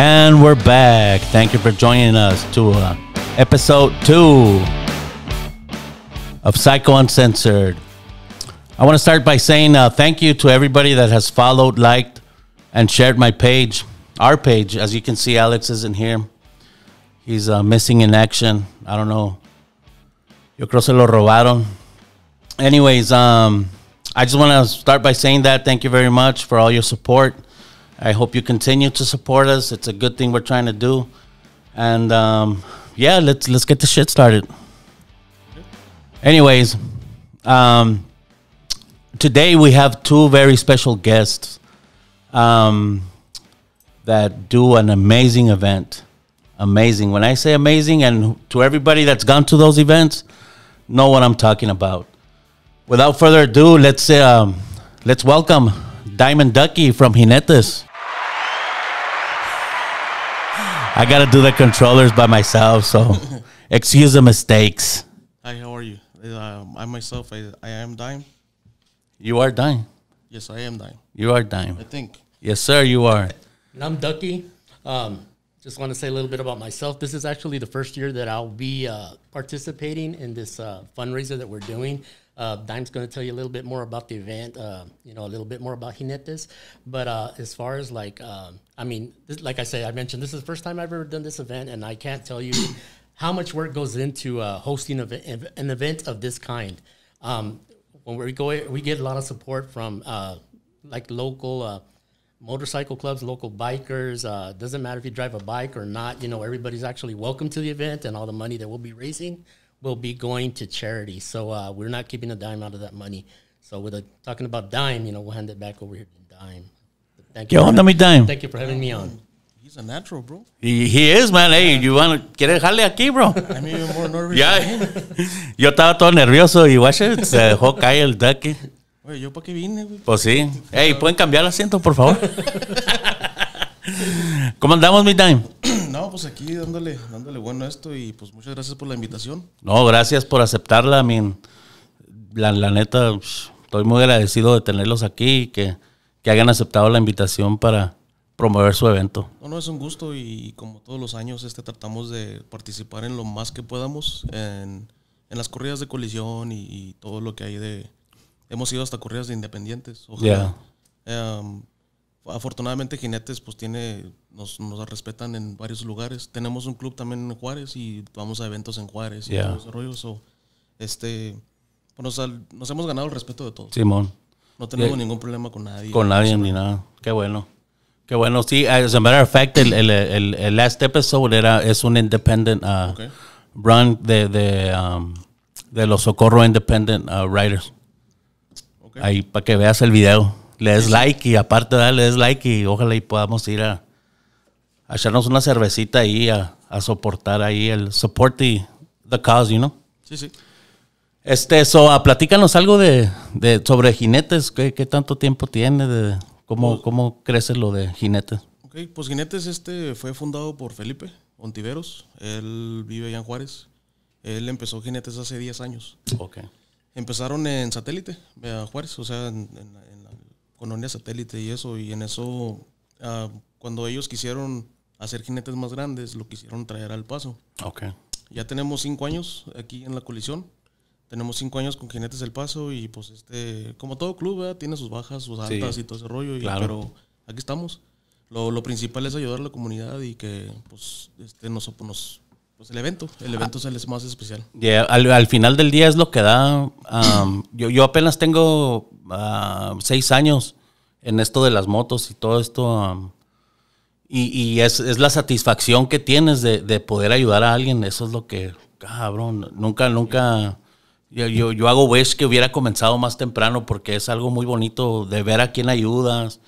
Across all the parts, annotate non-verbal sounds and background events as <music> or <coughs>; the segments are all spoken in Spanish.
And we're back. Thank you for joining us to uh, episode two of Psycho Uncensored. I want to start by saying uh, thank you to everybody that has followed, liked, and shared my page, our page. As you can see, Alex isn't here. He's uh, missing in action. I don't know. Yo creo se lo robaron. Anyways, um, I just want to start by saying that. Thank you very much for all your support. I hope you continue to support us. It's a good thing we're trying to do, and um, yeah, let's let's get the shit started. Anyways, um, today we have two very special guests um, that do an amazing event. Amazing. When I say amazing, and to everybody that's gone to those events, know what I'm talking about. Without further ado, let's um, let's welcome Diamond Ducky from Jinetes. I got to do the controllers by myself, so <laughs> excuse the mistakes. Hi, how are you? Uh, I myself, I, I am dying. You are dying. Yes, I am dying. You are dying. I think. Yes, sir, you are. And I'm Ducky. Um, just want to say a little bit about myself. This is actually the first year that I'll be uh, participating in this uh, fundraiser that we're doing. Uh, Dime's going to tell you a little bit more about the event, uh, you know, a little bit more about Jinetes. But uh, as far as like, um, I mean, this, like I say, I mentioned this is the first time I've ever done this event, and I can't tell you <coughs> how much work goes into uh, hosting an event of this kind. Um, when we go, we get a lot of support from uh, like local uh, motorcycle clubs, local bikers. Uh, doesn't matter if you drive a bike or not. You know, everybody's actually welcome to the event and all the money that we'll be raising will be going to charity. So uh, we're not keeping a dime out of that money. So with a, talking about dime, you know, we'll hand it back over here to dime. thank you. Yo, me dime. Thank you for having me on. He's a natural, bro. He, he is, man. Hey, yeah. you want to get dejarle aquí, bro? I'm even more nervous. Yeah. <laughs> yo estaba todo nervioso y watch it. Se dejó caer el ducky. Oye, ¿yo para qué vine, güey? Pues sí. Hey, ¿pueden cambiar el asiento, por favor? <laughs> ¿Cómo andamos, mi dime? aquí dándole, dándole bueno a esto y pues muchas gracias por la invitación. No, gracias por aceptarla, min. La, la neta, pues, estoy muy agradecido de tenerlos aquí y que, que hayan aceptado la invitación para promover su evento. No, no, es un gusto y como todos los años este tratamos de participar en lo más que podamos en, en las corridas de colisión y, todo lo que hay de... Hemos ido hasta corridas de independientes, ojalá. Um, afortunadamente Jinetes pues tiene, nos, nos, respetan en varios lugares. Tenemos un club también en Juárez y vamos a eventos en Juárez y este, pues, nos hemos ganado el respeto de todos. Simón. No tenemos ningún problema con nadie. Con nadie ni nada. Qué bueno. Qué bueno. Sí, as a matter of fact, el, el, el, last episode era, es un independent uh, run de, de, um, de, los Socorro Independent Writers. Uh, Ahí para que veas el video. Le des like y aparte dale des like y ojalá y podamos ir a, echarnos una cervecita ahí, a, soportar ahí el support the, the cause, you know? Sí, sí. Este, so, ah, platícanos algo de, de sobre jinetes, ¿qué, ¿qué, tanto tiempo tiene, de cómo, pues cómo crece lo de jinetes. Ok, pues jinetes este fue fundado por Felipe Ontiveros, él vive allá en Juárez, él empezó jinetes hace 10 años. Ok. Empezaron en satélite, a Juárez, o sea, en, colonia satélite y eso. Y en eso, ah, cuando ellos quisieron hacer jinetes más grandes, lo quisieron traer al paso. Ok. Ya tenemos cinco años aquí en la colisión. Tenemos cinco años con Jinetes del Paso y pues este, como todo club, tiene sus bajas, sus altas y todo ese rollo. Y, claro. Pero aquí estamos. Lo, principal es ayudar a la comunidad y que pues este, nos, nos pues el evento. El evento se es el más especial. al, final del día es lo que da. yo, apenas tengo ah, seis años en esto de las motos y todo esto. y, es, la satisfacción que tienes de, poder ayudar a alguien. Eso es lo que, cabrón, nunca, nunca. Yo, hago wish que hubiera comenzado más temprano porque es algo muy bonito de ver a quién ayudas.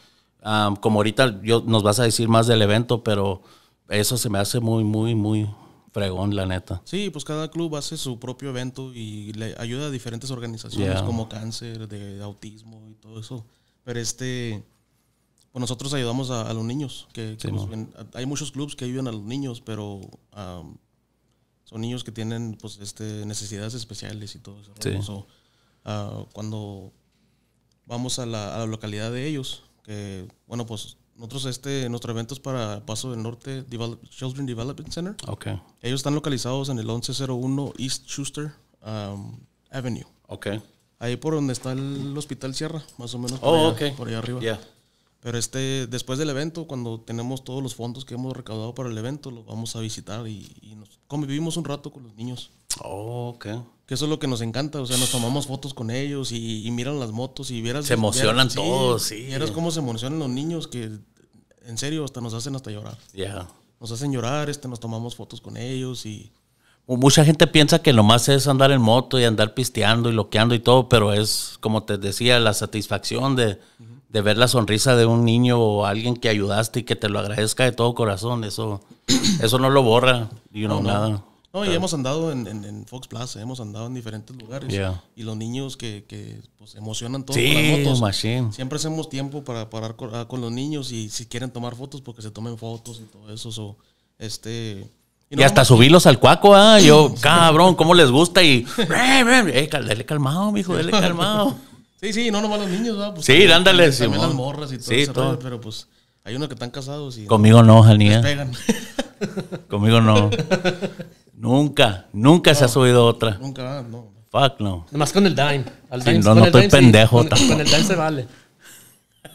como ahorita yo, nos vas a decir más del evento, pero eso se me hace muy, muy, muy, Fregón, la neta. Sí, pues cada club hace su propio evento y le ayuda a diferentes organizaciones como cáncer, de autismo y todo eso. Pero este, pues nosotros ayudamos a, los niños. Que, hay muchos clubs que ayudan a los niños, pero son niños que tienen pues, este, necesidades especiales y todo eso. Ah, cuando vamos a la, a la localidad de ellos, que bueno, pues nosotros, este, nuestro evento es para Paso del Norte Children Development Center. Okay. Ellos están localizados en el 1101 East Schuster um, Avenue. Ok. Ahí por donde está el Hospital Sierra, más o menos por, oh, allá, por ahí arriba. ya Pero este, después del evento, cuando tenemos todos los fondos que hemos recaudado para el evento, los vamos a visitar y, y nos convivimos un rato con los niños. Oh, ok. Que eso es lo que nos encanta, o sea, nos tomamos fotos con ellos y, miran las motos y vieras... Se emocionan todos, sí. Vieras cómo se emocionan los niños que en serio, hasta nos hacen hasta llorar. Ya. Nos hacen llorar, este, nos tomamos fotos con ellos y... Mucha gente piensa que lo más es andar en moto y andar pisteando y loqueando y todo, pero es, como te decía, la satisfacción de, ver la sonrisa de un niño o alguien que ayudaste y que te lo agradezca de todo corazón. Eso, <clears throat> eso no lo borra, you nada. No, y hemos andado en, en, Fox Plaza, hemos andado en diferentes lugares. Y los niños que, que pues, emocionan todos sí, con las motos. Siempre hacemos tiempo para parar ah, con, los niños y si quieren tomar fotos, porque se tomen fotos y todo eso. este, y, hasta subirlos al cuaco, ah, yo, cabrón, cómo les gusta y, eh, dale calmado, mijo, dale <laughs> calmado. sí, sí, no nomás los niños, ¿verdad? Pues, sí, ándale. También las morras y todo, eso, pero pues hay unos que están casados y... Conmigo no, Janía. Conmigo no. <laughs> Nunca, nunca se ha subido otra. Nunca, ah, no. Fuck no. más con el dime. Al no, no estoy pendejo. con, el dime se vale.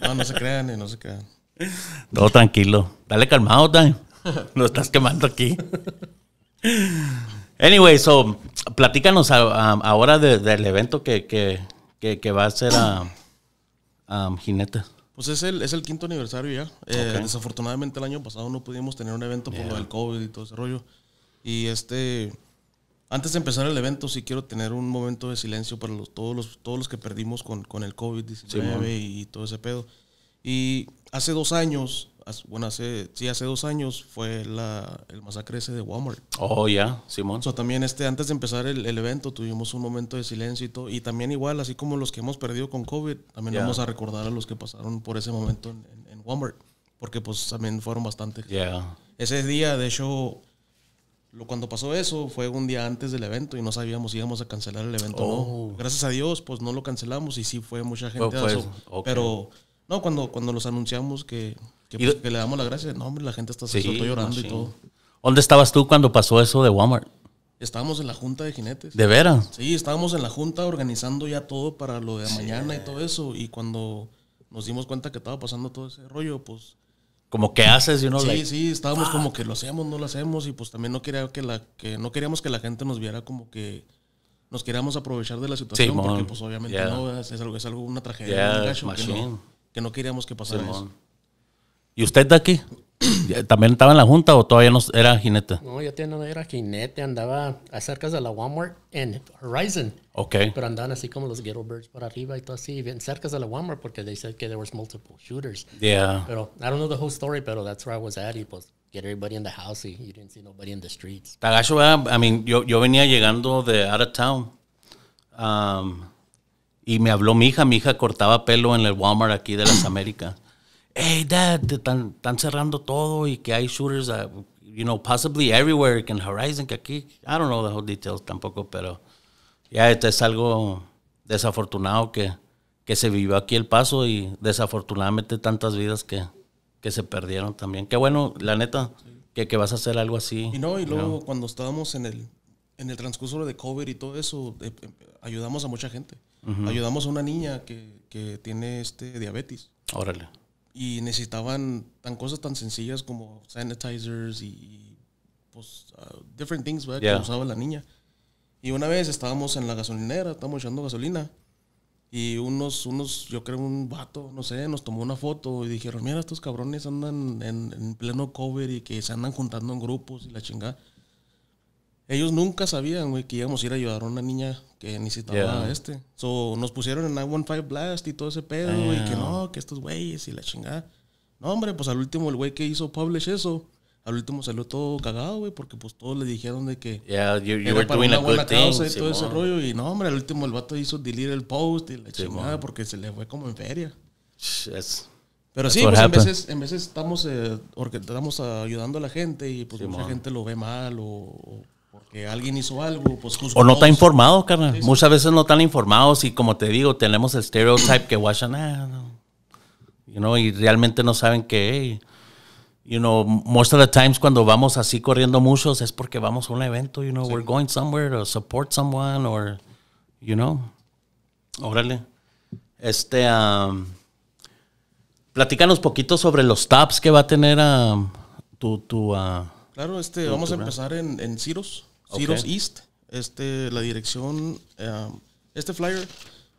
No, no se crean, eh, no se crean. Todo tranquilo. Dale calmado, Dime. No estás quemando aquí. Anyway, so, platícanos ahora del evento que, que, que, que, va a ser a, a Pues es el, es el quinto aniversario ya. Eh, desafortunadamente el año pasado no pudimos tener un evento por lo del COVID y todo ese rollo. Y este, antes de empezar el evento, sí quiero tener un momento de silencio para los, todos, los, todos los que perdimos con, con el COVID-19 y, todo ese pedo. Y hace dos años, bueno, hace, sí, hace dos años fue la, el masacre ese de Walmart. Oh, ya, Simón. So, también este, antes de empezar el, el, evento tuvimos un momento de silencio y todo. Y también igual, así como los que hemos perdido con COVID, también vamos a recordar a los que pasaron por ese momento en, Walmart. Porque pues también fueron bastante. Yeah. Ese día, de hecho, cuando pasó eso fue un día antes del evento y no sabíamos si íbamos a cancelar el evento o no. Oh. Gracias a Dios, pues no lo cancelamos y sí fue mucha gente. Oh, pues, Pero no, cuando, cuando los anunciamos pues, que, le damos las gracias, no, hombre, la gente está, sí, llorando y todo. ¿Dónde estabas tú cuando pasó eso de Walmart? Estábamos en la junta de jinetes. ¿De veras? Sí, estábamos en la junta organizando ya todo para lo de mañana y todo eso. Y cuando nos dimos cuenta que estaba pasando todo ese rollo, pues como que haces y uno Sí, sí, estábamos como ah". que lo hacemos, no lo hacemos y pues también no quería que la que no queríamos que la gente nos viera como que nos queríamos aprovechar de la situación porque pues obviamente no es, algo es una tragedia, que, no, queríamos que pasara eso. ¿Y usted de aquí? ¿También estaba en la junta o todavía no era jinete? No, yo no era jinete, andaba acerca de la Walmart en Horizon. Ok. Pero andaban así como los ghetto birds por arriba y todo así, bien cerca de la Walmart porque they said que there was multiple shooters. Yeah. Pero I don't know the whole story, pero that's where I was at y pues get everybody in the house y you didn't see nobody in the streets. Tagacho, I mean, yo, yo venía llegando de out of town. Um, y me habló mi hija, mi hija cortaba pelo en el Walmart aquí de las Américas hey, dad, están, cerrando todo y que hay shooters, you know, possibly everywhere, que en Horizon, que aquí, I don't know the whole details tampoco, pero ya esto es algo desafortunado que, que se vivió aquí el paso y desafortunadamente tantas vidas que, que se perdieron también. Qué bueno, la neta, que, que, vas a hacer algo así. Y no, y luego cuando estábamos en el, en el transcurso de Cover y todo eso, eh, eh, ayudamos a mucha gente. Ayudamos a una niña que, que tiene este diabetes. Órale y necesitaban tan cosas tan sencillas como sanitizers y, pues, ah, different things que usaba la niña. Y una vez estábamos en la gasolinera, estábamos echando gasolina. Y unos, unos, yo creo un vato, no sé, nos tomó una foto y dijeron, mira, estos cabrones andan en, en pleno cover y que se andan juntando en grupos y la chingada. Ellos nunca sabían, güey, que íbamos a ir a ayudar a una niña que necesitaba este. So, nos pusieron en I-15 Blast y todo ese pedo, ah, y que no, que estos güeyes y la chingada. No, hombre, pues al último el güey que hizo publish eso, al último salió todo cagado, güey, porque pues todos le dijeron de que yeah, you, era para una buena y todo ese rollo. Y no, hombre, al último el vato hizo delete el post y la chingada porque se le fue como en feria. Pero sí, pues en veces, en veces estamos, eh, estamos ayudando a la gente y pues la gente lo ve mal o alguien hizo algo, pues O no está informado, carnal. Muchas veces no están informados y como te digo, tenemos el stereotype que Washington, ah, You know, y realmente no saben que, you know, most of the times cuando vamos así corriendo muchos es porque vamos a un evento, you know, we're going somewhere to support someone or, you know. Órale. Este, um, platícanos poquito sobre los tabs que va a tener a um, tu, tu uh, Claro, este, vamos a empezar en, en Ciros. Ciro's East. Este, la dirección, eh, este flyer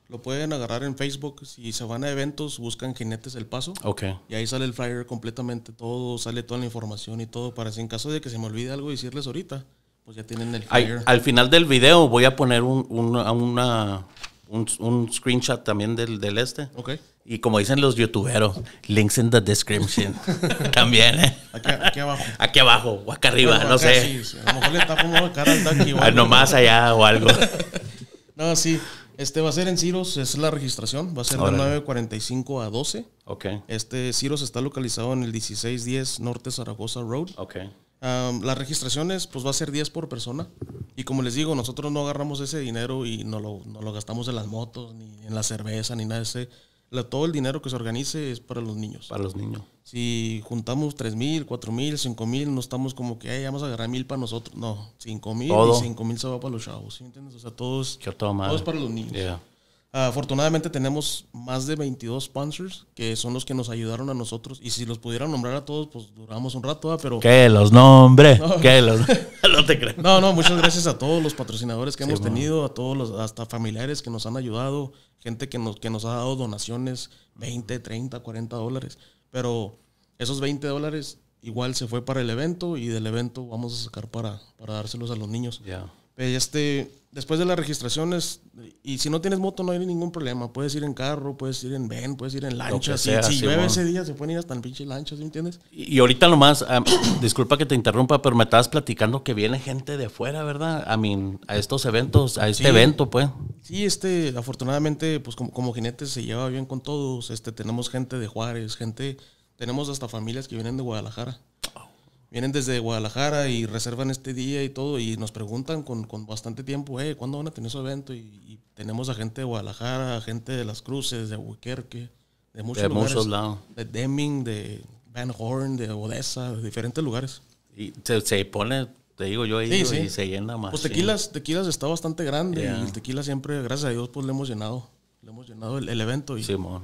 lo pueden agarrar en Facebook. Si se van a eventos, buscan Jinetes El Paso. Ok. Y ahí sale el flyer completamente todo, sale toda la información y todo. Para si en caso de que se me olvide algo decirles ahorita, pues ya tienen el flyer. al final del video voy a poner un, una, screenshot también del, del este. Ok y como dicen los youtuberos, links in the description. <laughs> También, ¿eh? Aquí, abajo. Aquí abajo, o acá arriba, no sé. Sí, a lo mejor le tapamos la cara al tanque. igual. Ah, no más allá o algo. <laughs> no, sí. Este va a ser en Ciros, es la registración. Va a ser de 9.45 a 12. Ok. Este Ciros está localizado en el 1610 Norte Zaragoza Road. Ok. las registraciones, pues va a ser 10 por persona. Y como les digo, nosotros no agarramos ese dinero y no lo, no lo gastamos en las motos, ni en la cerveza, ni nada de ese todo el dinero que se organice es para los niños. Para los niños. Si juntamos 3 mil, 4 mil, 5 mil, no estamos como que, vamos a agarrar mil para nosotros. No, 5 mil y 5 mil se va para los chavos. ¿sí entiendes? O sea, todo es, todo es para los niños. Afortunadamente tenemos más de 22 sponsors que son los que nos ayudaron a nosotros. Y si los pudiera nombrar a todos, pues duramos un rato, ah, pero... Que los nombre, <laughs> que los... <laughs> no te creo. No, no, muchas gracias a todos los patrocinadores que hemos tenido, a todos los, hasta familiares que nos han ayudado, gente que nos, que nos ha dado donaciones, 20, 30, 40 dólares. Pero esos 20 dólares igual se fue para el evento y del evento vamos a sacar para, para dárselos a los niños. Ya. Eh, este, después de las registraciones, y si no tienes moto no hay ningún problema. Puedes ir en carro, puedes ir en Ben, puedes ir en lancha. si, llueve ese día se pueden ir hasta en pinche lancha, entiendes? Y, ahorita nomás, <coughs> disculpa que te interrumpa, pero me estabas platicando que viene gente de afuera, ¿verdad? A a estos eventos, a este evento, pues. Sí, este, afortunadamente, pues como, como jinete se lleva bien con todos. Este, tenemos gente de Juárez, gente, tenemos hasta familias que vienen de Guadalajara. Oh, vienen desde Guadalajara y reservan este día y todo, y nos preguntan con, bastante tiempo, ¿cuándo van a tener su evento? Y, tenemos a gente de Guadalajara, gente de Las Cruces, de Albuquerque, de muchos lugares. lados. De Deming, de Van Horn, de Odessa, de diferentes lugares. Y se, se pone, te digo yo, ahí y se llena más. Pues Tequilas, tequilas está bastante grande Y el Tequila siempre, gracias a Dios, pues le hemos llenado, le hemos llenado el, evento. Y, Simón.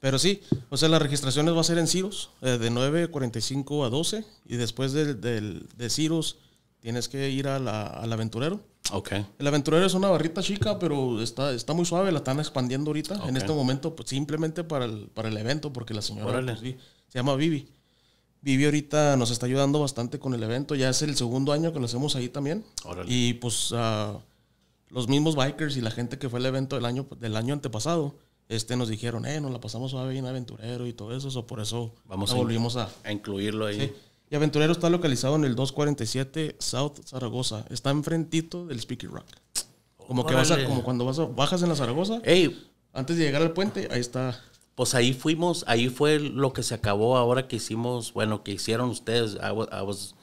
Pero sí, o sea, las registraciones va a ser en Ciros, eh, de 9.45 a 12, y después de, de, de Ciros tienes que ir al aventurero. okay El aventurero es una barrita chica, pero está, está muy suave, la están expandiendo ahorita, en este momento, pues, simplemente para el, para el evento, porque la señora pues, se llama Vivi. Vivi ahorita nos está ayudando bastante con el evento, ya es el segundo año que lo hacemos ahí también. Y pues ah, los mismos bikers y la gente que fue al evento del año, del año antepasado este, nos dijeron, eh, nos la pasamos suave bien en Aventurero y todo eso, so por eso volvimos a, incluirlo ahí. Y Aventurero está localizado en el 247 South Zaragoza. Está enfrentito del Speaky Rock. Como que vas como cuando vas bajas en la Zaragoza. Ey. Antes de llegar al puente, ahí está. Pues ahí fuimos, ahí fue lo que se acabó ahora que hicimos, bueno, que hicieron ustedes. I was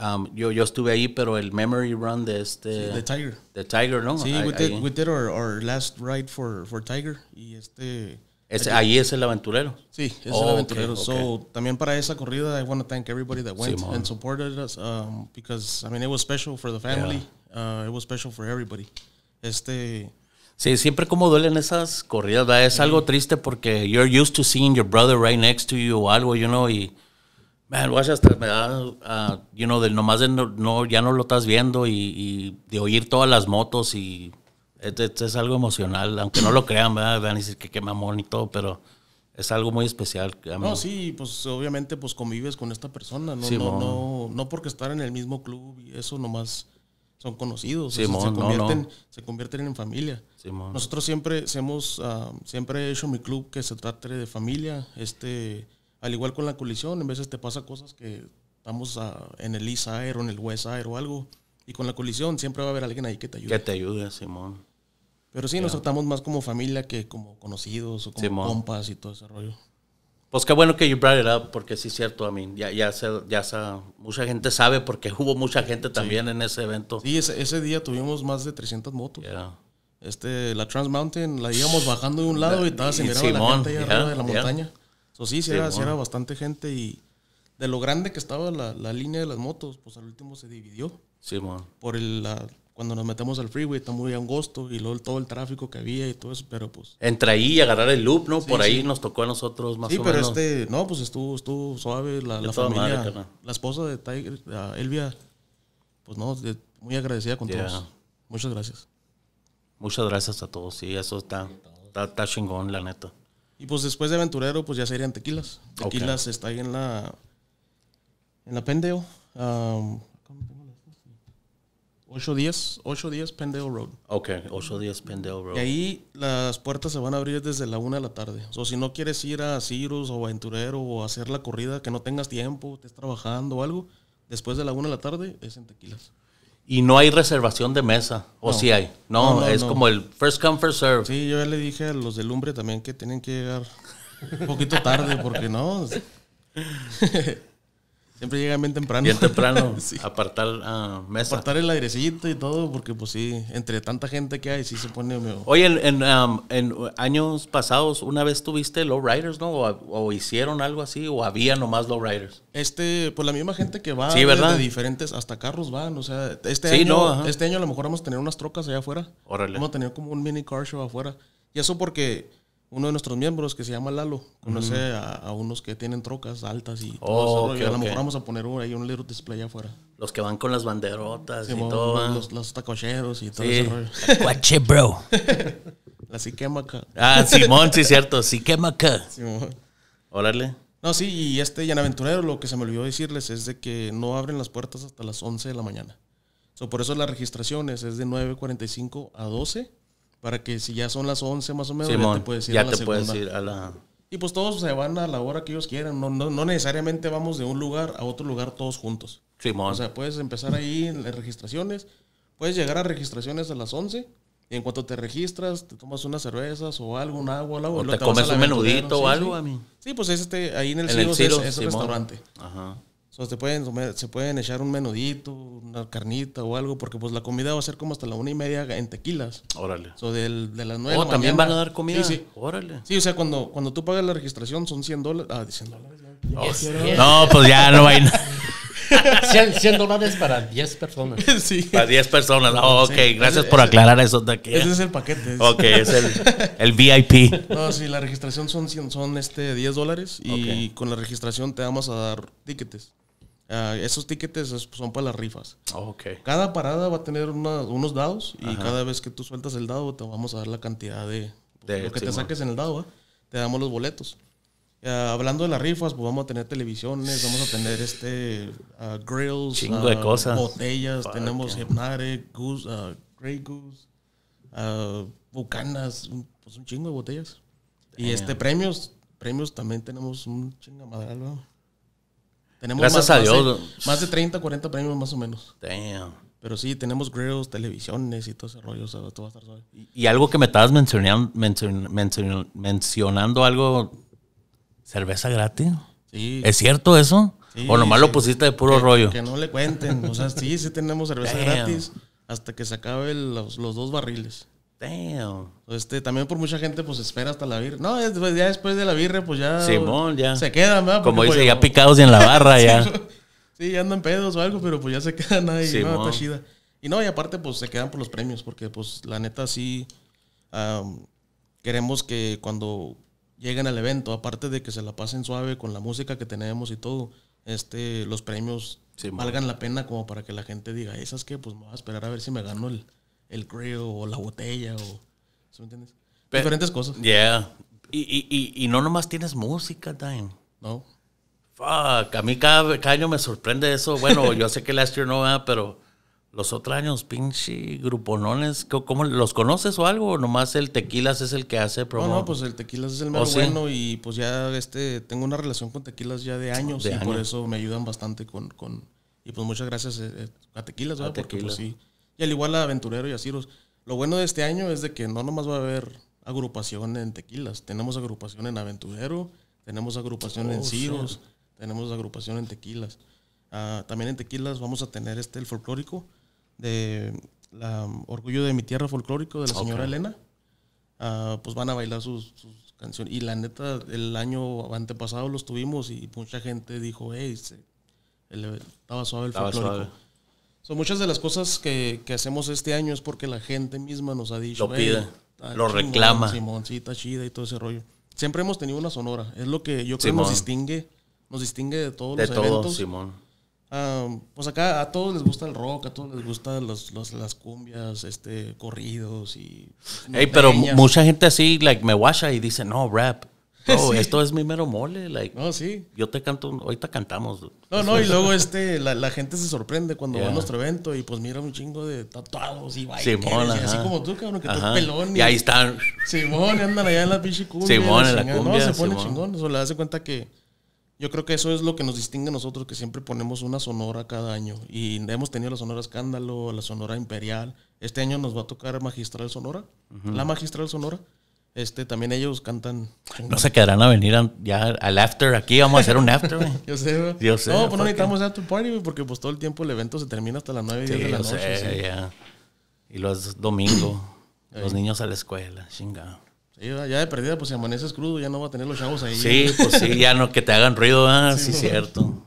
Um, yo, yo estuve ahí, pero el memory run de este... the Tiger. the Tiger, ¿no? Sí, we, did, our, last ride for, for Tiger. Y este... es el aventurero. Sí, es el oh, aventurero. Okay, okay. So, también para esa corrida, I want to thank everybody that went and supported us. Um, because, I mean, it was special for the family. Uh, it was special for everybody. Este... Sí, siempre como duelen esas corridas, Es algo triste porque you're used to seeing your brother right next to you o algo, you know, y... Man, hasta me da, ah, you del nomás de no, ya no lo estás viendo y, y de oír todas las motos y es, es, algo emocional, aunque no lo crean, ¿verdad? van a decir que qué mamón y todo, pero es algo muy especial. No, sí, pues obviamente pues convives con esta persona, no, no, no, no, porque estar en el mismo club y eso nomás son conocidos, se, convierten, se convierten en familia. Nosotros siempre hemos, ah, siempre he hecho mi club que se trate de familia, este al igual con la colisión, en veces te pasa cosas que estamos ah, en el East o en el West Air o algo. Y con la colisión siempre va a haber alguien ahí que te ayude. Que te ayude, Simón. Pero sí, nos tratamos más como familia que como conocidos o como compas y todo ese rollo. Pues qué bueno que you brought it up, porque sí es cierto, a mí, ya, ya, se, ya se, mucha gente sabe, porque <laughs> hubo mucha gente también en ese evento. Sí, ese, ese, día tuvimos más de 300 motos. Este, la Trans Mountain la íbamos bajando de un lado y estaba, se miraba la gente de la montaña pues sí, sí, era, era, bastante gente y de lo grande que estaba la, la, línea de las motos, pues al último se dividió. Sí, man. Por el, cuando nos metemos al freeway está muy angosto y luego todo el tráfico que había y todo eso, pero pues... Entre ahí y agarrar el loop, ¿no? Por ahí nos tocó a nosotros más o menos. Sí, pero este, no, pues estuvo, estuvo suave la, la familia. la esposa de Tiger, ah, Elvia, pues no, muy agradecida con todos. Muchas gracias. Muchas gracias a todos, sí, eso está, está chingón, la neta. Y pues después de Aventurero, pues ya serían Tequilas. Tequilas está ahí en la. En la Pendeo. Um, días 810, días Pendeo Road. Ok, días Pendeo Road. Y ahí las puertas se van a abrir desde la 1 de la tarde. O si no quieres ir a Cirrus o Aventurero o hacer la corrida, que no tengas tiempo, estés trabajando o algo, después de la 1 de la tarde es en Tequilas. Y no hay reservación de mesa, o si hay. No, es como el first come, first serve. Sí, yo ya le dije a los de Lumbre también que tienen que llegar un poquito tarde, porque no. <laughs> Siempre llegan bien temprano. Bien temprano. <laughs> Apartar ah, Apartar el airecito y todo, porque pues sí, entre tanta gente que hay, sí se pone medio... Oye, en, en, años pasados, una vez tuviste lowriders, ¿no? O, hicieron algo así, o había nomás lowriders. Este, pues la misma gente que va de diferentes, hasta carros van, o sea, este, sí, año, no, este año a lo mejor vamos a tener unas trocas allá afuera. Órale. Vamos a tener como un mini car show afuera. Y eso porque uno de nuestros miembros que se llama Lalo conoce a, unos que tienen trocas altas y, a lo mejor vamos a poner un, ahí un little display afuera. Los que van con las banderotas y todo. Los, tacocheros y todo sí. ese rollo. <laughs> bro. <laughs> La acá. Ah, Simón, sí, cierto. acá. Hola, Órale. No, sí, y este Llanaventurero, lo que se me olvidó decirles es de que no abren las puertas hasta las 11 de la mañana. por eso las registraciones es de 9.45 a 12 para que si ya son las 11 más o menos, ya te puedes ir a la Y pues todos se van a la hora que ellos quieran. No, no, necesariamente vamos de un lugar a otro lugar todos juntos. Simón. O sea, puedes empezar ahí en las registraciones. Puedes llegar a registraciones a las 11. Y en cuanto te registras, te tomas unas cervezas o algo, un agua, algo. O te, comes un menudito o algo, a mí. Sí, pues este, ahí en el, en es el restaurante. Ajá se, pueden, se pueden echar un menudito, una carnita o algo, porque pues la comida va a ser como hasta la una y media en tequilas. Órale. o de las nueve. Oh, también van a dar comida. Sí, sí. Órale. Sí, o sea, cuando, cuando tú pagas la registración son 100 dólares. Ah, 100 dólares. Oh, no, pues ya no hay 100, dólares para 10 personas. <laughs> Para 10 personas. gracias por aclarar eso. Ese es el paquete. Ok, es el, <laughs> VIP. No, sí, la registración son, son este 10 dólares y con la registración te vamos a dar tickets. Ah, esos tickets son para las rifas. Okay. Cada parada va a tener unos dados y cada vez que tú sueltas el dado te vamos a dar la cantidad de, lo que te saques en el dado, te damos los boletos hablando de las rifas, pues vamos a tener televisiones, vamos a tener este ah, grills, de ah, cosas. botellas, tenemos Hypnotic, ah, Grey Goose, Bucanas, pues un chingo de botellas. Y este premios, premios también tenemos un Tenemos Gracias más, a Dios. Más de, más de 30, 40 premios más o menos. Pero sí, tenemos grills, televisiones y todo ese rollo. Y, algo que me estabas mencionando, mencionando algo cerveza gratis. Sí. ¿Es cierto eso? o nomás lo pusiste de puro rollo. Que no le cuenten. O sea, sí, sí tenemos cerveza gratis hasta que se acaben los, dos barriles. Damn. Este, también por mucha gente, pues espera hasta la birra. No, pues, ya después de la birra, pues ya. Simón, ya. Se quedan, ¿verdad? Como dice, pues, ya picados en la barra, ya. <laughs> sí, ya andan pedos o algo, pero pues ya se quedan ahí. Simón. Y no, y aparte, pues se quedan por los premios, porque pues la neta sí. queremos que cuando lleguen al evento. Aparte de que se la pasen suave con la música que tenemos y todo, este, los premios valgan la pena como para que la gente diga, esas que pues me voy a esperar a ver si me gano el, el creo o la botella o... me entiendes? Diferentes cosas. Yeah. Y, y, y, no nomás tienes música, Time. No. Fuck, a mí cada, año me sorprende eso. Bueno, <laughs> yo sé que last year no, va pero los otros años, pinche gruponones, ¿cómo los conoces o algo? no nomás el Tequilas es el que hace promo? No, no, pues el Tequilas es el más bueno y pues ya este, tengo una relación con Tequilas ya de años y por eso me ayudan bastante con, con, y pues muchas gracias eh, eh, a Tequilas, ¿verdad? Porque pues sí. Y al igual a Aventurero y a Ciros. Lo bueno de este año es de que no nomás va a haber agrupación en Tequilas, tenemos agrupación en Aventurero, tenemos agrupación en oh, Ciros, tenemos agrupación en Tequilas. Ah, también en Tequilas vamos a tener este el folclórico de la, Orgullo de mi tierra folclórico de la señora Elena. Ah, pues van a bailar sus, sus, canciones. Y la neta, el año antepasado los tuvimos y mucha gente dijo, hey, estaba suave el folclórico. muchas de las cosas que, hacemos este año es porque la gente misma nos ha dicho. Lo pide, lo reclama. Simoncita chida y todo ese rollo. Siempre hemos tenido una sonora. Es lo que yo creo que nos distingue. Nos distingue de todos de los todo, eventos. Simón pues acá a todos les gusta el rock, a todos les gustan los, las cumbias, este, corridos y... pero mucha gente así, like, me guacha y dice, no, rap. <laughs> Oh, esto es mi mero mole. Like, no, sí. Yo te canto, ahorita cantamos. No, no, y luego este, la, la gente se sorprende cuando va a nuestro evento y pues mira un chingo de tatuados y bailes. así como tú, cabrón, que tú pelón. Y, ahí están. Simón, andan allá en la pinche cumbia. Simón, en la cumbia. No, se pone chingón. Eso le hace cuenta que yo creo que eso es lo que nos distingue a nosotros, que siempre ponemos una sonora cada año. Y hemos tenido la sonora escándalo, la sonora imperial. Este año nos va a tocar magistral sonora, la magistral sonora. Este, también ellos cantan. No se quedarán a venir ya al after aquí, vamos a hacer un after, <laughs> yo sé, No, pues no necesitamos after party, porque pues todo el tiempo el evento se termina hasta las 9 y de la noche. sí. ya. Y los domingo, <clears throat> los niños a la escuela, chingado. Ya de perdida, pues si amaneces crudo, ya no va a tener los chavos ahí. Sí, pues sí, ya no que te hagan ruido, ah, sí, cierto.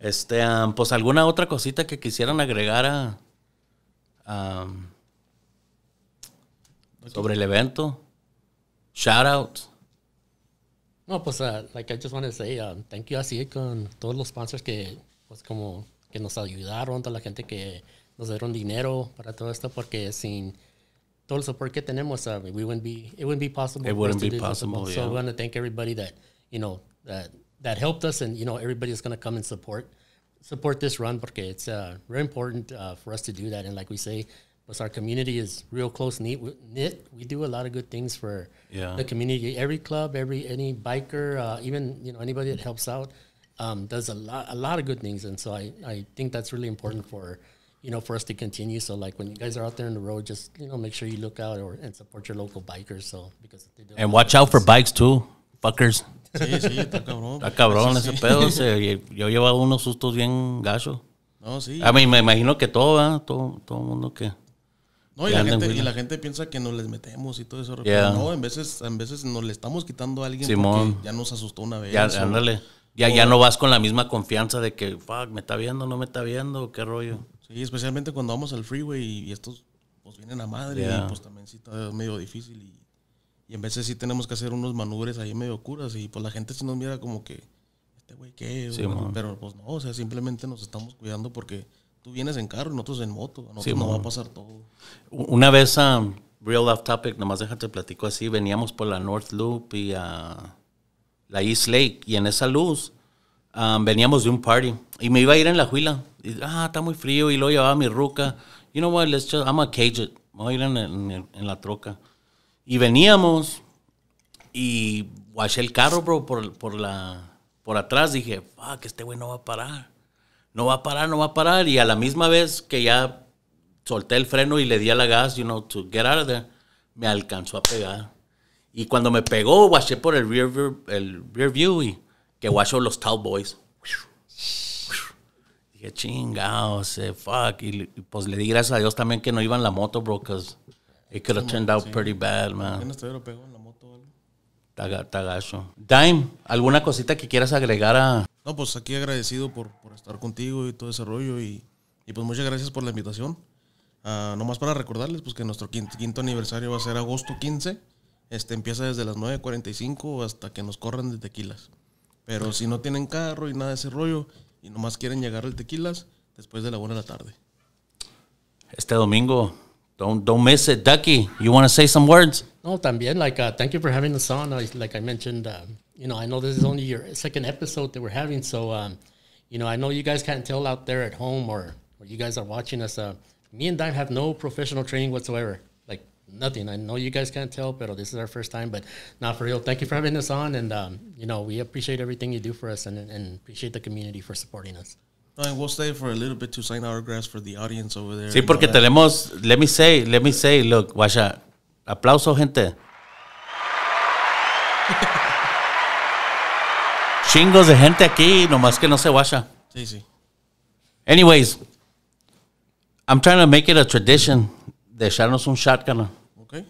Este, ah, pues alguna otra cosita que quisieran agregar a, sobre el evento. Shout out. No, pues, ah, like I just want to say, um, thank you así con todos los sponsors que, pues, como que nos ayudaron, toda la gente que nos dieron dinero para todo esto, porque sin todo el support que tenemos, uh, we wouldn't be, it wouldn't be possible. It wouldn't be possible. Yeah. So we want to thank everybody that you know that that helped us, and you know everybody is going to come and support support this run because it's uh, very important uh, for us to do that. And like we say, because our community is real close knit, knit, we do a lot of good things for yeah. the community. Every club, every any biker, uh, even you know anybody that helps out um, does a lot a lot of good things. And so I I think that's really important for you know, for us to continue. So like when you guys are out there on the road, just you know, make sure you look out or and support your local bikers. So because and watch out for bikes too, fuckers. Sí, sí, está cabrón. Está cabrón ese pedo. yo he llevado unos sustos bien gachos. No, sí. Ah, me imagino que todo, todo, todo el mundo que. No, y la, gente, y la, gente, piensa que nos les metemos y todo eso. No, en veces, en veces nos le estamos quitando a alguien Simón. porque ya nos asustó una vez. Ya, ándale. Ya, ya no vas con la misma confianza de que, fuck, me está viendo, no me está viendo, qué rollo. Sí, especialmente cuando vamos al freeway y estos pues vienen a madre y pues también sí está medio difícil y, y, en veces sí tenemos que hacer unos manubres ahí medio curas y pues la gente sí nos mira como que este güey qué, pero pues no, o sea, simplemente nos estamos cuidando porque tú vienes en carro, y nosotros en moto, nos va a pasar todo. Una vez a Real Love Topic, nomás déjate platico así, veníamos por la North Loop y a la East Lake y en esa luz Um, veníamos de un party y me iba a ir en la huila Y, ah, está muy frío y luego llevaba mi ruca. You know what, let's just, I'm a cage it. Voy a ir en, en, la troca. Y veníamos y guaché el carro, bro, por, por, la, por atrás. Dije, que este güey no va a parar. No va a parar, no va a parar. Y a la misma vez que ya solté el freno y le di a la gas, you know, to get out of there, me alcanzó a pegar. Y cuando me pegó, guaché por el rear, el rear view y guacho los boys Dije, chingados, fuck. Y, pues le di gracias a Dios también que no iba en la moto, bro, y it could have turned out pretty bad, man. Dime, ¿alguna cosita que quieras agregar a...? No, pues aquí agradecido por, estar contigo y todo ese rollo y, pues muchas gracias por la invitación. Ah, nomás para recordarles pues que nuestro quinto, quinto, aniversario va a ser agosto 15. Este empieza desde las 9.45 hasta que nos corran de tequilas. Pero si no tienen carro y nada de ese rollo y nomás quieren llegar al tequilas después de la buena de la tarde. Este domingo, don't, don't miss it. Ducky, you want to say some words? No, también, like, uh, thank you for having us on. I, like I mentioned, uh, you know, I know this is only your second episode that we're having. So, um, you know, I know you guys can't tell out there at home or, or you guys are watching us. Uh, me and Dime have no professional training whatsoever nothing. I know you guys can't tell, but this is our first time. But not for real. Thank you for having us on, and um, you know we appreciate everything you do for us, and, and appreciate the community for supporting us. I we'll stay for a little bit to sign autographs for the audience over there. Sí, porque tenemos. Let me say. Let me say. Look, Washa. Aplauso, gente. <laughs> Chingos de gente aquí, nomás que no se washa. Sí, sí. Anyways, I'm trying to make it a tradition de echarnos un shot, carnal. Okay.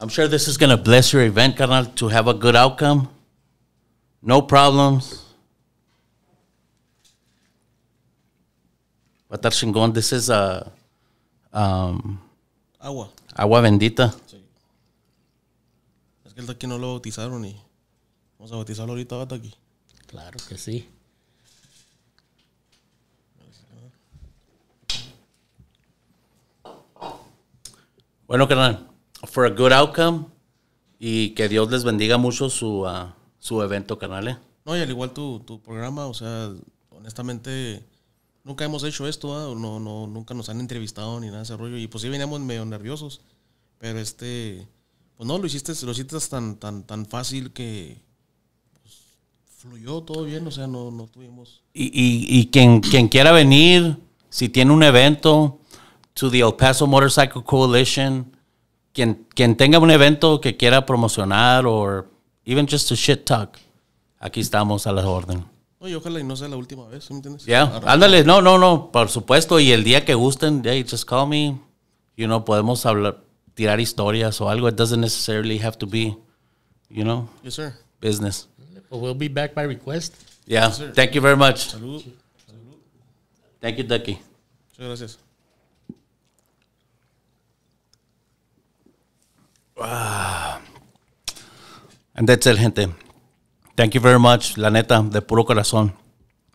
I'm sure this is gonna bless your event, carnal, to have a good outcome. No problems. Va a estar chingón. This is a. Uh, um, agua. Agua bendita. Sí. Es que el de aquí no lo bautizaron y. Vamos a bautizarlo ahorita, hasta aquí. Claro que sí. Bueno, carnal, for a good outcome y que Dios les bendiga mucho su, ah, su evento, carnal. Eh. No, y al igual tu, tu programa, o sea, honestamente, nunca hemos hecho esto, ah, no, no, nunca nos han entrevistado ni nada de ese rollo, y pues sí veníamos medio nerviosos, pero este, pues no, lo hiciste, lo hiciste tan, tan, tan fácil que pues, fluyó todo bien, o sea, no, no tuvimos... Y, y, y quien, quien quiera venir, si tiene un evento, to the El Paso Motorcycle Coalition. Quien, quien tenga un evento que quiera promocionar o even just a shit talk, aquí estamos a la orden. Oye, ojalá y no sea la última vez, ¿me entiendes? Ya, ándale, no, no, no, por supuesto. Y el día que gusten, just call me. You know, podemos hablar, tirar historias o algo. It doesn't necessarily have to be, you know, business. Well, be back by request. Yeah, thank you very much. Thank you, Ducky. Muchas gracias. Ah. And that's it, gente. Thank you very much. La neta, de puro corazón.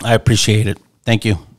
I appreciate it. Thank you.